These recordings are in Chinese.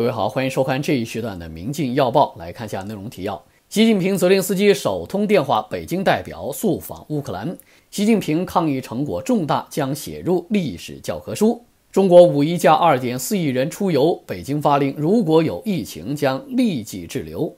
各位好，欢迎收看这一时段的《明镜要报》，来看下内容提要：习近平泽连斯基首通电话，北京代表速访乌克兰；习近平抗疫成果重大，将写入历史教科书；中国五一假2.4亿人出游，北京发令，如果有疫情将立即滞留；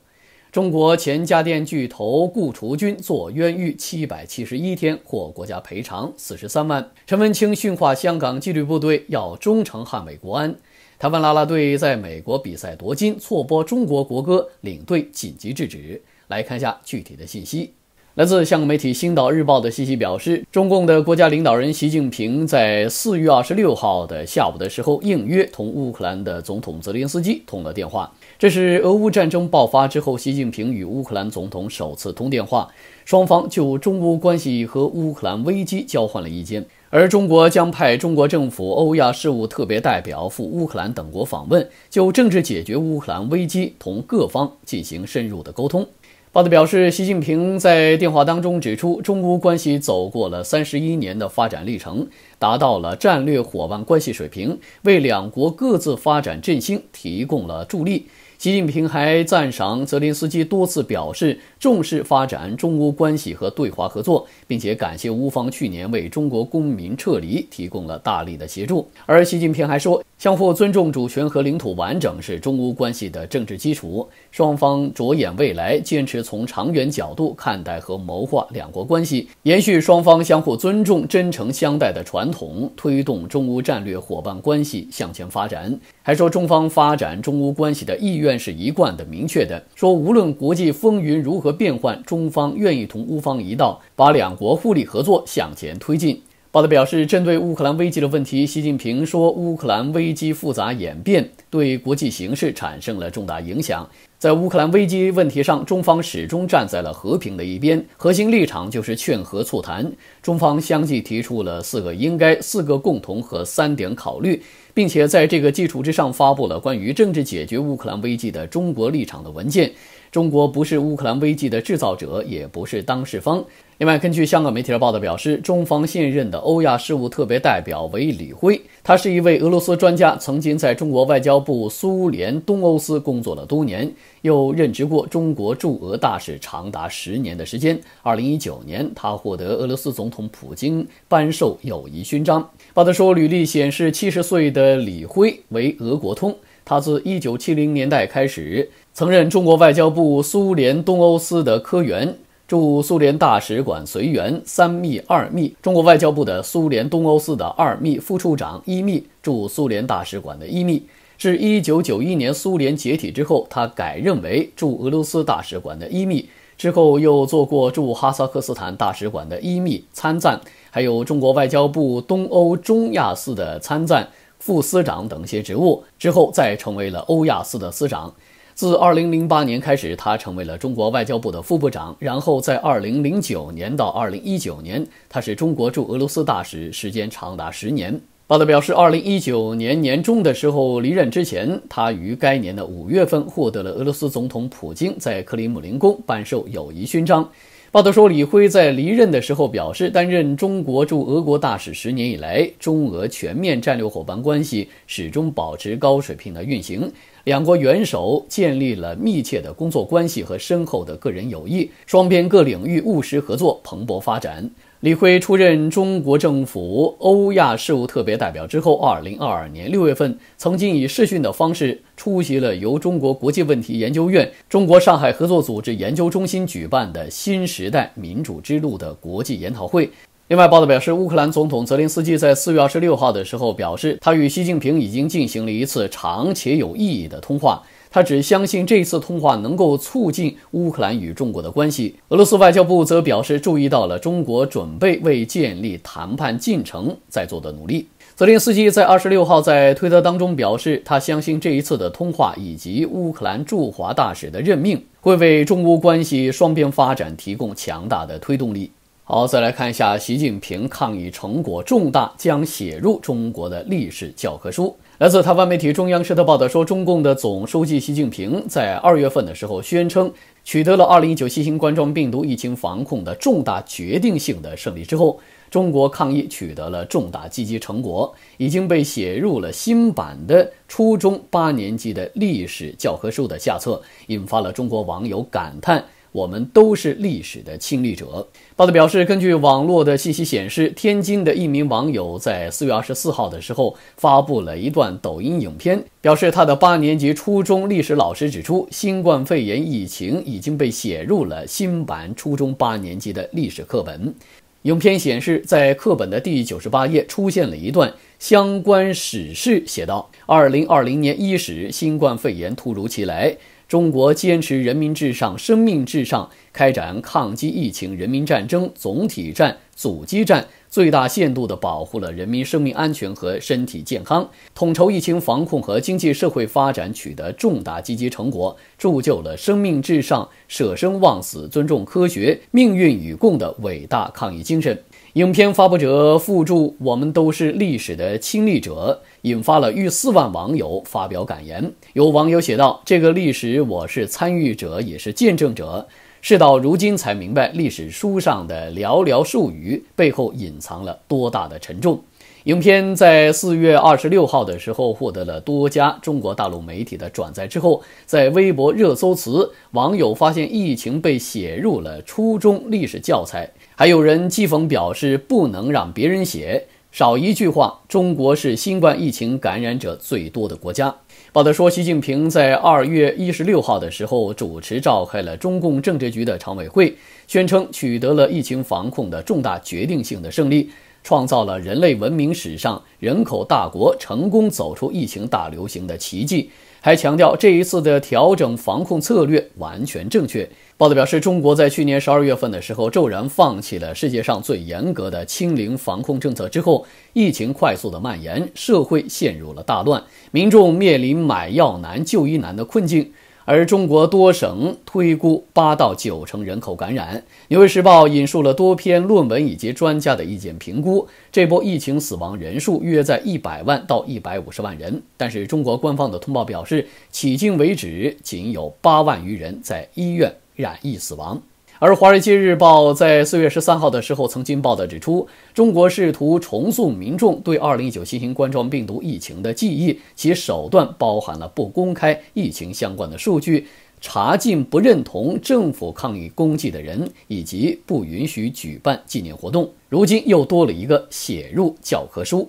中国前家电巨头顾雏军坐冤狱771天，获国家赔偿43万；陈文清训话香港纪律部队，要忠诚捍卫国安。台湾啦啦队在美国比赛夺金，错播中国国歌，领队紧急制止。来看一下具体的信息。来自香港媒体《星岛日报》的信息表示，中共的国家领导人习近平在四月二十六号的下午的时候，应约同乌克兰的总统泽连斯基通了电话。这是俄乌战争爆发之后，习近平与乌克兰总统首次通电话，双方就中乌关系和乌克兰危机交换了意见。而中国将派中国政府欧亚事务特别代表赴乌克兰等国访问，就政治解决乌克兰危机同各方进行深入的沟通。报道表示，习近平在电话当中指出，中乌关系走过了三十一年的发展历程，达到了战略伙伴关系水平，为两国各自发展振兴提供了助力。习近平还赞赏泽连斯基多次表示重视发展中乌关系和对华合作，并且感谢乌方去年为中国公民撤离提供了大力的协助。而习近平还说，相互尊重主权和领土完整是中乌关系的政治基础。双方着眼未来，坚持从长远角度看待和谋划两国关系，延续双方相互尊重、真诚相待的传统，推动中乌战略伙伴关系向前发展。还说，中方发展中乌关系的意愿是一贯的、明确的。说，无论国际风云如何变幻，中方愿意同乌方一道，把两国互利合作向前推进。报道表示，针对乌克兰危机的问题，习近平说，乌克兰危机复杂演变，对国际形势产生了重大影响。在乌克兰危机问题上，中方始终站在了和平的一边，核心立场就是劝和促谈。中方相继提出了四个应该、四个共同和三点考虑，并且在这个基础之上发布了关于政治解决乌克兰危机的中国立场的文件。中国不是乌克兰危机的制造者，也不是当事方。另外，根据香港媒体的报道表示，中方现任的欧亚事务特别代表为李辉，他是一位俄罗斯专家，曾经在中国外交部苏联东欧司工作了多年，又任职过中国驻俄大使长达十年的时间。二零一九年，他获得俄罗斯总统普京颁授友谊勋章。报道说，履历显示，七十岁的李辉为俄国通，他自一九七零年代开始，曾任中国外交部苏联东欧司的科员。驻苏联大使馆随员三秘二秘，中国外交部的苏联东欧司的二秘副处长一秘，驻苏联大使馆的一秘。至一九九一年苏联解体之后，他改任为驻俄罗斯大使馆的一秘，之后又做过驻哈萨克斯坦大使馆的一秘参赞，还有中国外交部东欧中亚司的参赞副司长等些职务，之后再成为了欧亚司的司长。自2008年开始，他成为了中国外交部的副部长。然后在2009年到2019年，他是中国驻俄罗斯大使，时间长达十年。报道表示，2019年年中的时候离任之前，他于该年的五月份获得了俄罗斯总统普京在克里姆林宫颁授友谊勋章。报道说，李辉在离任的时候表示，担任中国驻俄国大使十年以来，中俄全面战略伙伴关系始终保持高水平的运行。两国元首建立了密切的工作关系和深厚的个人友谊，双边各领域务实合作蓬勃发展。李辉出任中国政府欧亚事务特别代表之后，二零二二年六月份，曾经以视讯的方式出席了由中国国际问题研究院、中国上海合作组织研究中心举办的新时代民主之路的国际研讨会。另外，报道表示，乌克兰总统泽连斯基在四月二十六号的时候表示，他与习近平已经进行了一次长且有意义的通话。他只相信这次通话能够促进乌克兰与中国的关系。俄罗斯外交部则表示注意到了中国准备为建立谈判进程在做的努力。泽连斯基在二十六号在推特当中表示，他相信这一次的通话以及乌克兰驻华大使的任命会为中乌关系双边发展提供强大的推动力。好，再来看一下习近平抗疫成果重大，将写入中国的历史教科书。来自台湾媒体《中央社》的报道说，中共的总书记习近平在二月份的时候宣称取得了二零一九新型冠状病毒疫情防控的重大决定性的胜利之后，中国抗疫取得了重大积极成果，已经被写入了新版的初中八年级的历史教科书的下册，引发了中国网友感叹。我们都是历史的亲历者。报道表示，根据网络的信息显示，天津的一名网友在四月二十四号的时候发布了一段抖音影片，表示他的八年级初中历史老师指出，新冠肺炎疫情已经被写入了新版初中八年级的历史课本。影片显示，在课本的第九十八页出现了一段相关史事，写道：“二零二零年伊始，新冠肺炎突如其来。”中国坚持人民至上、生命至上，开展抗击疫情人民战争、总体战、阻击战，最大限度地保护了人民生命安全和身体健康，统筹疫情防控和经济社会发展取得重大积极成果，铸就了生命至上、舍生忘死、尊重科学、命运与共的伟大抗疫精神。影片发布者附注：“我们都是历史的亲历者”，引发了逾四万网友发表感言。有网友写道：“这个历史，我是参与者，也是见证者。事到如今才明白，历史书上的寥寥数语背后隐藏了多大的沉重。”影片在四月二十六号的时候获得了多家中国大陆媒体的转载之后，在微博热搜词，网友发现疫情被写入了初中历史教材。还有人讥讽表示不能让别人写少一句话。中国是新冠疫情感染者最多的国家。报道说，习近平在二月一十六号的时候主持召开了中共政治局的常委会，宣称取得了疫情防控的重大决定性的胜利，创造了人类文明史上人口大国成功走出疫情大流行的奇迹。还强调，这一次的调整防控策略完全正确。报道表示，中国在去年十二月份的时候，骤然放弃了世界上最严格的清零防控政策之后，疫情快速的蔓延，社会陷入了大乱，民众面临买药难、就医难的困境。而中国多省推估八到九成人口感染。纽约时报引述了多篇论文以及专家的意见，评估这波疫情死亡人数约在一百万到一百五十万人。但是中国官方的通报表示，迄今为止仅有八万余人在医院染疫死亡。而《华尔街日报》在四月十三号的时候曾经报道指出，中国试图重塑民众对二零一九新型冠状病毒疫情的记忆，其手段包含了不公开疫情相关的数据、查禁不认同政府抗疫功绩的人，以及不允许举办纪念活动。如今又多了一个写入教科书。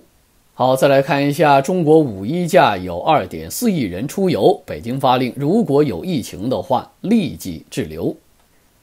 好，再来看一下，中国五一假有二点四亿人出游，北京发令，如果有疫情的话，立即滞留。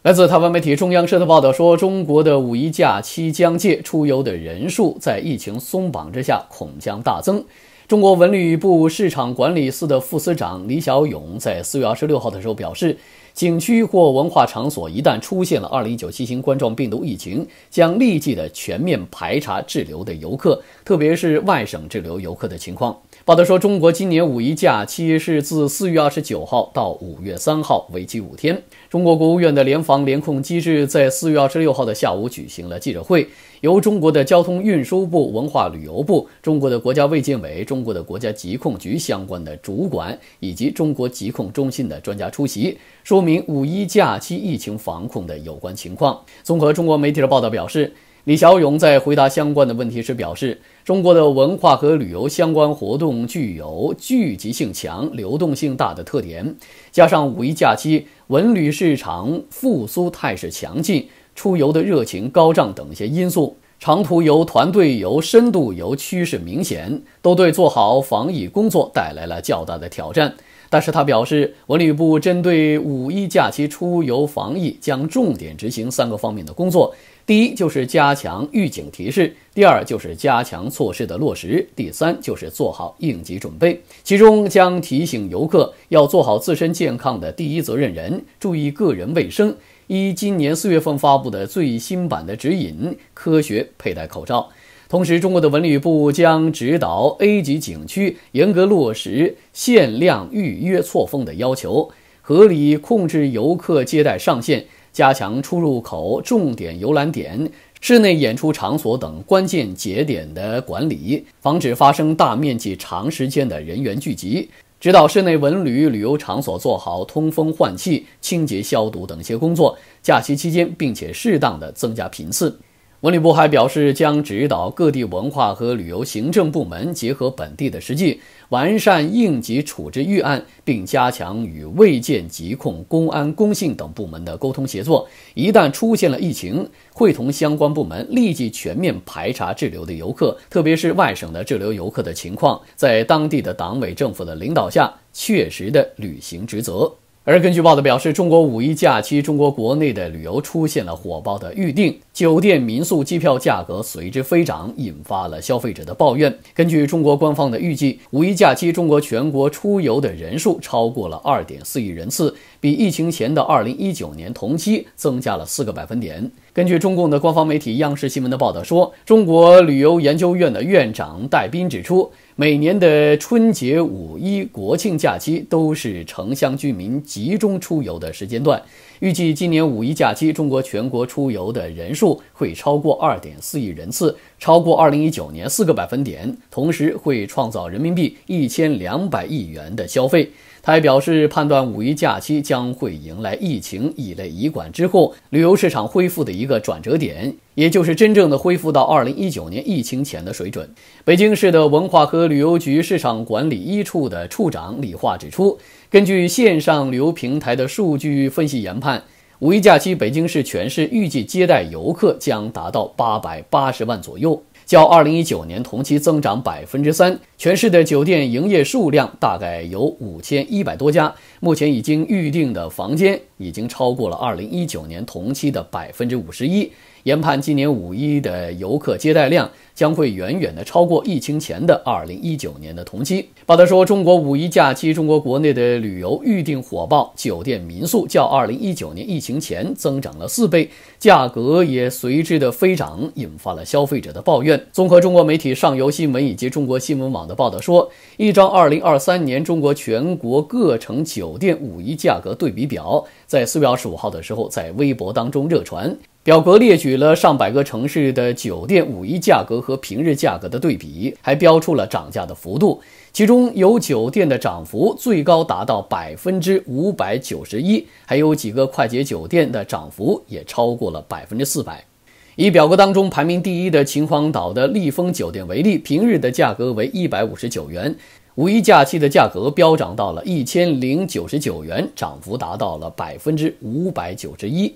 来自台湾媒体中央社的报道说，中国的五一假期将届，出游的人数在疫情松绑之下恐将大增。中国文旅部市场管理司的副司长李小勇在四月二十六号的时候表示，景区或文化场所一旦出现了二零一九新型冠状病毒疫情，将立即的全面排查滞留的游客，特别是外省滞留游客的情况。报道说，中国今年五一假期是自四月二十九号到五月三号，为期五天。中国国务院的联防联控机制在四月二十六号的下午举行了记者会，由中国的交通运输部、文化旅游部、中国的国家卫健委、中国的国家疾控局相关的主管以及中国疾控中心的专家出席，说明五一假期疫情防控的有关情况。综合中国媒体的报道表示。李小勇在回答相关的问题时表示，中国的文化和旅游相关活动具有聚集性强、流动性大的特点，加上五一假期文旅市场复苏态势强劲、出游的热情高涨等一些因素。长途游、团队游、深度游趋势明显，都对做好防疫工作带来了较大的挑战。但是他表示，文旅部针对五一假期出游防疫将重点执行三个方面的工作：第一，就是加强预警提示；第二，就是加强措施的落实；第三，就是做好应急准备。其中将提醒游客要做好自身健康的第一责任人，注意个人卫生。依今年四月份发布的最新版的指引，科学佩戴口罩。同时，中国的文旅部将指导 A 级景区严格落实限量预约错峰的要求，合理控制游客接待上限，加强出入口、重点游览点、室内演出场所等关键节点的管理，防止发生大面积、长时间的人员聚集。指导室内文旅旅游场所做好通风换气、清洁消毒等一些工作。假期期间，并且适当的增加频次。文旅部还表示，将指导各地文化和旅游行政部门结合本地的实际，完善应急处置预案，并加强与卫健、疾控、公安、工信等部门的沟通协作。一旦出现了疫情，会同相关部门立即全面排查滞留的游客，特别是外省的滞留游客的情况，在当地的党委政府的领导下，切实的履行职责。而根据报道表示，中国五一假期，中国国内的旅游出现了火爆的预订。酒店、民宿、机票价格随之飞涨，引发了消费者的抱怨。根据中国官方的预计，五一假期中国全国出游的人数超过了二点四亿人次，比疫情前的二零一九年同期增加了四个百分点。根据中共的官方媒体央视新闻的报道说，中国旅游研究院的院长戴斌指出，每年的春节、五一、国庆假期都是城乡居民集中出游的时间段。预计今年五一假期中国全国出游的人数。数会超过二点四亿人次，超过二零一九年四个百分点，同时会创造人民币一千两百亿元的消费。他还表示，判断五一假期将会迎来疫情以类移管之后旅游市场恢复的一个转折点，也就是真正的恢复到二零一九年疫情前的水准。北京市的文化和旅游局市场管理一处的处长李化指出，根据线上旅游平台的数据分析研判。五一假期，北京市全市预计接待游客将达到八百八十万左右，较二零一九年同期增长百分之三。全市的酒店营业数量大概有五千一百多家，目前已经预定的房间已经超过了二零一九年同期的百分之五十一。研判今年五一的游客接待量将会远远的超过疫情前的二零一九年的同期。报道说，中国五一假期，中国国内的旅游预订火爆，酒店民宿较二零一九年疫情前增长了四倍，价格也随之的飞涨，引发了消费者的抱怨。综合中国媒体上游新闻以及中国新闻网的报道说，一张二零二三年中国全国各城酒店五一价格对比表，在四月二十五号的时候在微博当中热传。表格列举了上百个城市的酒店五一价格和平日价格的对比，还标出了涨价的幅度。其中有酒店的涨幅最高达到百分之五百九十一，还有几个快捷酒店的涨幅也超过了百分之四百。以表格当中排名第一的秦皇岛的丽枫酒店为例，平日的价格为一百五十九元，五一假期的价格飙涨到了一千零九十九元，涨幅达到了百分之五百九十一。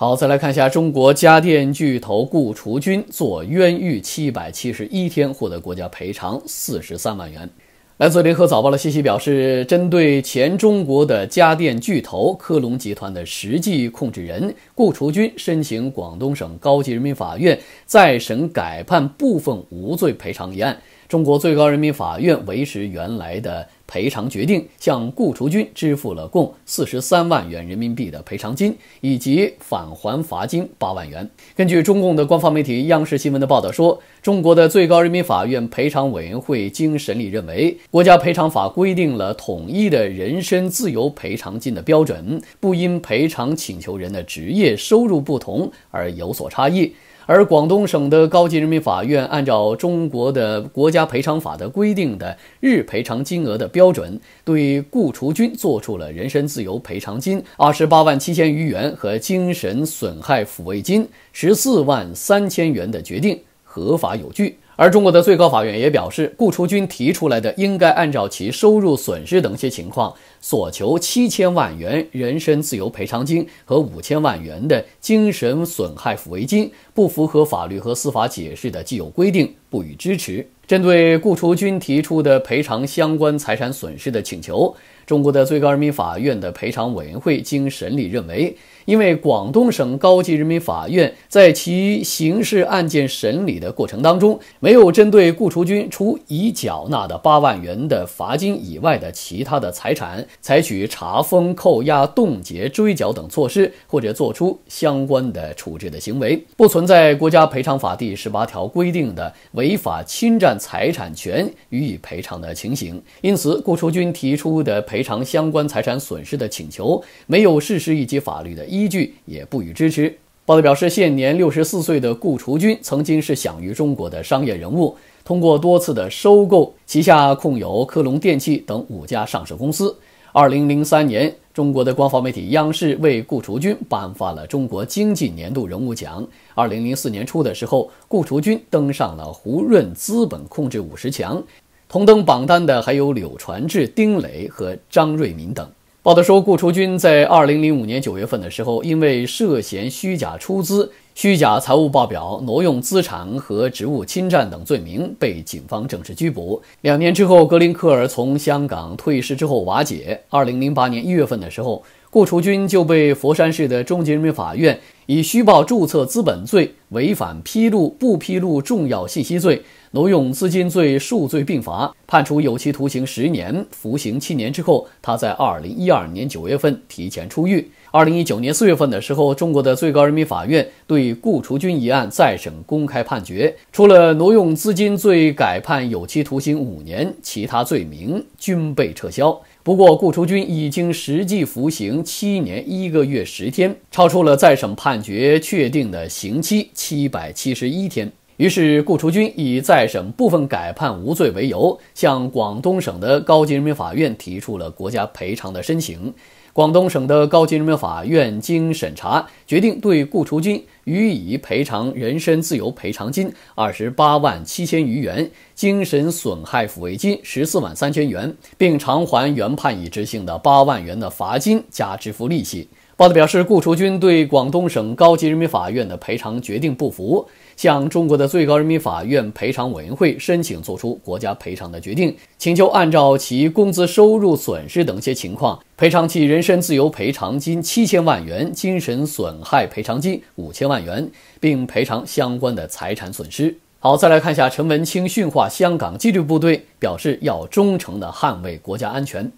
好，再来看一下中国家电巨头顾雏军坐冤狱七百七十一天，获得国家赔偿四十三万元。来自联合早报的信息表示，针对前中国的家电巨头科龙集团的实际控制人顾雏军申请广东省高级人民法院再审改判部分无罪赔偿一案，中国最高人民法院维持原来的。赔偿决定向顾雏军支付了共四十三万元人民币的赔偿金，以及返还罚金八万元。根据中共的官方媒体央视新闻的报道说，中国的最高人民法院赔偿委员会经审理认为，国家赔偿法规定了统一的人身自由赔偿金的标准，不因赔偿请求人的职业收入不同而有所差异。而广东省的高级人民法院按照中国的国家赔偿法的规定的日赔偿金额的标准，对顾雏军作出了人身自由赔偿金二十八万七千余元和精神损害抚慰金十四万三千元的决定，合法有据。而中国的最高法院也表示，顾雏军提出来的应该按照其收入损失等一些情况，所求七千万元人身自由赔偿金和五千万元的精神损害抚慰金，不符合法律和司法解释的既有规定，不予支持。针对顾雏军提出的赔偿相关财产损失的请求，中国的最高人民法院的赔偿委员会经审理认为。因为广东省高级人民法院在其刑事案件审理的过程当中，没有针对顾雏军除已缴纳的八万元的罚金以外的其他的财产，采取查封、扣押、冻结、追缴等措施，或者做出相关的处置的行为，不存在国家赔偿法第十八条规定的违法侵占财产权予以赔偿的情形，因此顾雏军提出的赔偿相关财产损失的请求，没有事实以及法律的依。依据也不予支持。报道表示，现年六十四岁的顾雏军曾经是享誉中国的商业人物，通过多次的收购，旗下控有科龙电器等五家上市公司。二零零三年，中国的官方媒体央视为顾雏军颁发了中国经济年度人物奖。二零零四年初的时候，顾雏军登上了胡润资本控制五十强，同登榜单的还有柳传志、丁磊和张瑞敏等。报道说，顾雏军在二零零五年九月份的时候，因为涉嫌虚假出资、虚假财务报表、挪用资产和职务侵占等罪名，被警方正式拘捕。两年之后，格林克尔从香港退市之后瓦解。二零零八年一月份的时候。顾雏军就被佛山市的中级人民法院以虚报注册资本罪、违反披露不披露重要信息罪、挪用资金罪数罪并罚，判处有期徒刑十年，服刑七年之后，他在二零一二年九月份提前出狱。二零一九年四月份的时候，中国的最高人民法院对顾雏军一案再审公开判决，除了挪用资金罪改判有期徒刑五年，其他罪名均被撤销。不过，顾雏军已经实际服刑七年一个月十天，超出了再审判决确定的刑期七百七十一天。于是，顾雏军以再审部分改判无罪为由，向广东省的高级人民法院提出了国家赔偿的申请。广东省的高级人民法院经审查，决定对顾雏军予以赔偿人身自由赔偿金二十八万七千余元、精神损害抚慰金十四万三千元，并偿还原判已执行的八万元的罚金加支付利息。报道表示，顾雏军对广东省高级人民法院的赔偿决定不服。向中国的最高人民法院赔偿委员会申请作出国家赔偿的决定，请求按照其工资收入损失等一些情况，赔偿其人身自由赔偿金七千万元、精神损害赔偿金五千万元，并赔偿相关的财产损失。好，再来看一下陈文清训话香港纪律部队，表示要忠诚地捍卫国家安全。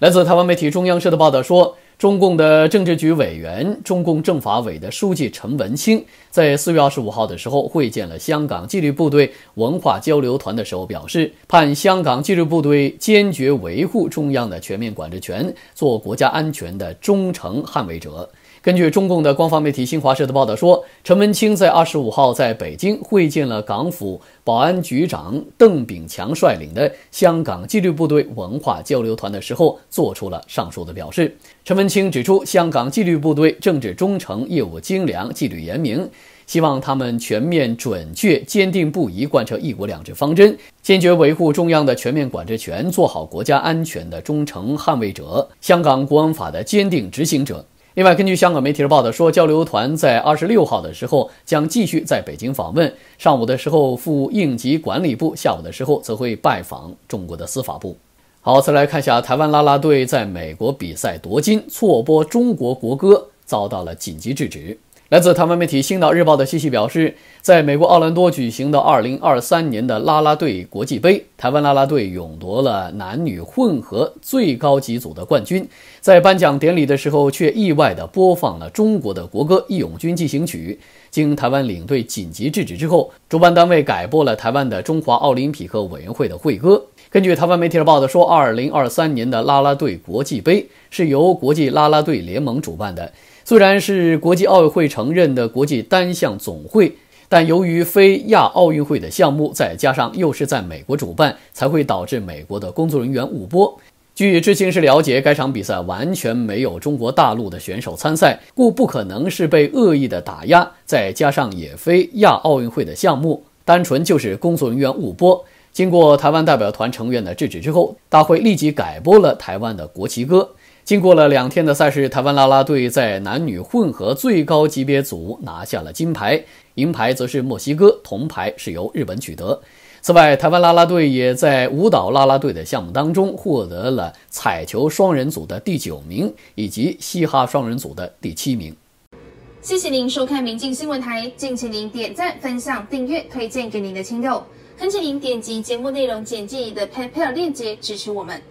来自台湾媒体中央社的报道说。中共的政治局委员、中共政法委的书记陈文清，在四月二十五号的时候会见了香港纪律部队文化交流团的时候，表示，盼香港纪律部队坚决维护中央的全面管制权，做国家安全的忠诚捍卫者。根据中共的官方媒体新华社的报道说，陈文清在二十五号在北京会见了港府保安局长邓炳强率领的香港纪律部队文化交流团的时候，做出了上述的表示。陈文清指出，香港纪律部队政治忠诚、业务精良、纪律严明，希望他们全面、准确、坚定不移贯彻“一国两制”方针，坚决维护中央的全面管制权，做好国家安全的忠诚捍卫者，香港国安法的坚定执行者。另外，根据香港媒体的报道说，交流团在二十六号的时候将继续在北京访问。上午的时候赴应急管理部，下午的时候则会拜访中国的司法部。好，再来看一下台湾啦啦队在美国比赛夺金，错播中国国歌，遭到了紧急制止。来自台湾媒体《星岛日报》的消息表示，在美国奥兰多举行的2023年的拉拉队国际杯，台湾拉拉队勇夺了男女混合最高级组的冠军。在颁奖典礼的时候，却意外的播放了中国的国歌《义勇军进行曲》。经台湾领队紧急制止之后，主办单位改播了台湾的中华奥林匹克委员会的会歌。根据台湾媒体的报道说，2023年的拉拉队国际杯是由国际拉拉队联盟主办的。虽然是国际奥委会承认的国际单项总会，但由于非亚奥运会的项目，再加上又是在美国主办，才会导致美国的工作人员误播。据知情时了解，该场比赛完全没有中国大陆的选手参赛，故不可能是被恶意的打压。再加上也非亚奥运会的项目，单纯就是工作人员误播。经过台湾代表团成员的制止之后，大会立即改播了台湾的国旗歌。经过了两天的赛事，台湾啦啦队在男女混合最高级别组拿下了金牌，银牌则是墨西哥，铜牌是由日本取得。此外，台湾啦啦队也在舞蹈啦啦队的项目当中获得了彩球双人组的第九名，以及嘻哈双人组的第七名。谢谢您收看明镜新闻台，敬请您点赞、分享、订阅、推荐给您的亲友，恳请您点击节目内容简介的 PayPal 链接支持我们。